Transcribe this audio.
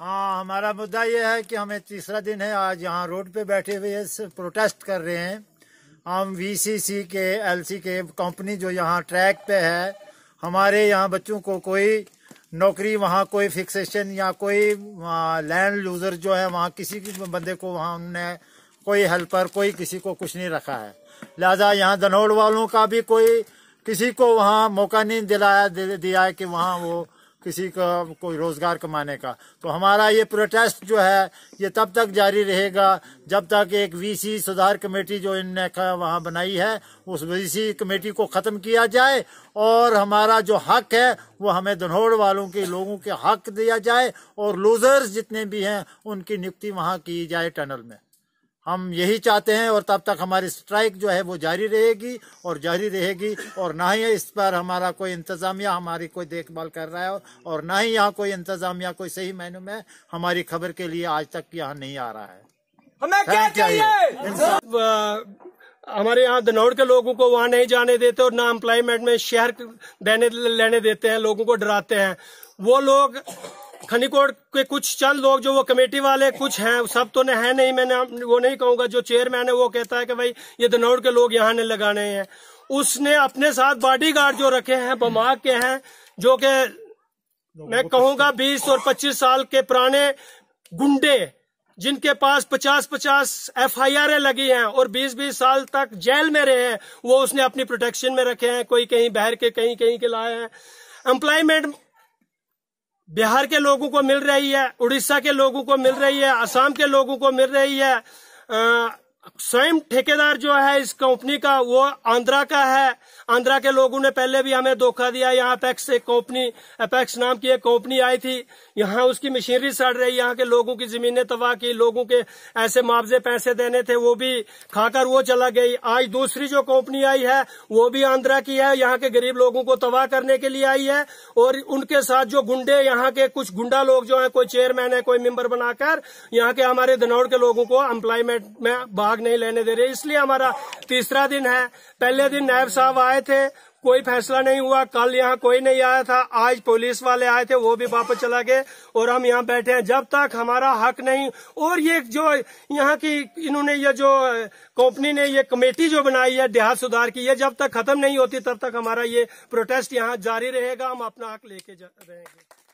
हाँ हमारा मुद्दा यह है कि हमें तीसरा दिन है आज यहाँ रोड पे बैठे हुए प्रोटेस्ट कर रहे हैं हम वीसीसी के एलसी के कंपनी जो यहाँ ट्रैक पे है हमारे यहाँ बच्चों को कोई नौकरी वहाँ कोई फिक्सेशन या कोई लैंड लूजर जो है वहाँ किसी बंदे को वहाँ उनने कोई हेल्पर कोई किसी को कुछ नहीं रखा है लिहाजा यहाँ धनौड़ वालों का भी कोई किसी को वहाँ मौका नहीं दिलाया दिया है कि वहाँ वो किसी का कोई रोजगार कमाने का तो हमारा ये प्रोटेस्ट जो है ये तब तक जारी रहेगा जब तक एक वीसी सुधार कमेटी जो इनने वहाँ बनाई है उस वीसी कमेटी को ख़त्म किया जाए और हमारा जो हक है वो हमें धनोड़ वालों के लोगों के हक दिया जाए और लूजर्स जितने भी हैं उनकी नियुक्ति वहाँ की जाए टनल में हम यही चाहते हैं और तब तक हमारी स्ट्राइक जो है वो जारी रहेगी और जारी रहेगी और ना ही इस पर हमारा कोई इंतज़ामिया हमारी कोई देखभाल कर रहा है और ना ही यहाँ कोई इंतज़ामिया कोई सही मायने में हमारी खबर के लिए आज तक यहाँ नहीं आ रहा है हमें क्या चाहिए हमारे यहाँ धनौड़ के लोगों को वहाँ नहीं जाने देते और ना एम्प्लॉयमेंट में शहर देने लेने देते हैं लोगों को डराते हैं वो लोग खनिकोड के कुछ चल लोग जो वो कमेटी वाले कुछ हैं सब तो है नहीं मैंने वो नहीं कहूंगा जो चेयरमैन है वो कहता है कि भाई ये धनौड़ के लोग यहाँ ने लगाने हैं उसने अपने साथ बॉडीगार्ड जो रखे हैं बमाग के हैं जो के मैं कहूंगा बीस और पच्चीस साल के पुराने गुंडे जिनके पास पचास पचास एफ आई आर लगी हैं और बीस बीस साल तक जेल में रहे हैं वो उसने अपनी प्रोटेक्शन में रखे हैं कोई कहीं बहर के कहीं कहीं के लाए हैं एम्प्लॉयमेंट बिहार के लोगों को मिल रही है उड़ीसा के लोगों को मिल रही है असम के लोगों को मिल रही है स्वयं ठेकेदार जो है इस कंपनी का वो आंध्रा का है आंध्रा के लोगों ने पहले भी हमें धोखा दिया यहाँ अपेक्स एक कंपनी अपेक्स नाम की एक कंपनी आई थी यहाँ उसकी मशीनरी सड़ रही यहाँ के लोगों की जमीनें तबाह की लोगों के ऐसे मुआवजे पैसे देने थे वो भी खाकर वो चला गई आज दूसरी जो कंपनी आई है वो भी आंध्रा की है यहाँ के गरीब लोगों को तबाह करने के लिए आई है और उनके साथ जो गुंडे यहाँ के कुछ गुंडा लोग जो है कोई चेयरमैन है कोई मेम्बर बनाकर यहाँ के हमारे धनौड़ के लोगों को एम्प्लॉयमेंट में भाग भाग नहीं लेने दे रहे इसलिए हमारा तीसरा दिन है पहले दिन नायब साहब आए थे कोई फैसला नहीं हुआ कल यहाँ कोई नहीं आया था आज पुलिस वाले आए थे वो भी वापस चला गए और हम यहाँ बैठे हैं जब तक हमारा हक नहीं और ये जो यहाँ की इन्होंने ये जो कंपनी ने ये कमेटी जो बनाई है देहात सुधार की ये जब तक खत्म नहीं होती तब तक हमारा ये प्रोटेस्ट यहाँ जारी रहेगा हम अपना हक लेके रहेंगे